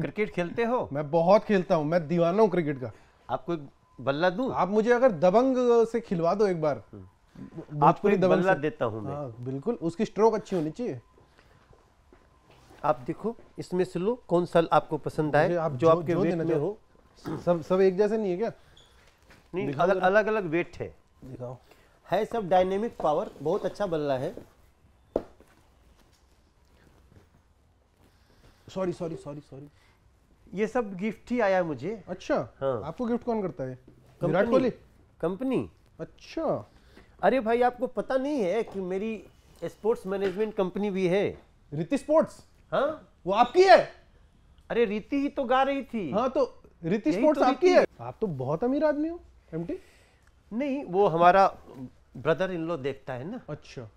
Cricket खेलते हो मैं बहुत खेलता हूँ मैं दीवाना हूँ क्रिकेट का आपको बल्ला दू आप मुझे अगर दबंग से खिलवा दो एक बार हम्म। आपको एक बल्ला देता हूँ हाँ, बिल्कुल उसकी स्ट्रोक अच्छी होनी चाहिए आप देखो इसमें से लो कौन सा आपको पसंद आए आप जो, जो आपके जो वेट में हो सब सब एक जैसे नहीं है क्या नहीं अलग अलग अलग वेट है दिखाओ है सब डायनेमिक पावर बहुत अच्छा बल्ला है सॉरी सॉरी सॉरी सॉरी ये सब गिफ्ट ही आया मुझे अच्छा हाँ आपको गिफ्ट कौन करता है विराट कोहली कंपनी अच्छा अरे भाई आपको पता नहीं है कि मेरी स्पोर्ट्स मैनेजमेंट कंपनी भी है रीति स्पोर्ट्स हाँ वो आपकी है अरे रीति ही तो गा रही थी हाँ तो रीति स्पोर्ट्स तो आपकी है आप तो बहुत अमीर आदमी हो एमटी नहीं वो हमारा ब्रदर इन लो देखता है ना अच्छा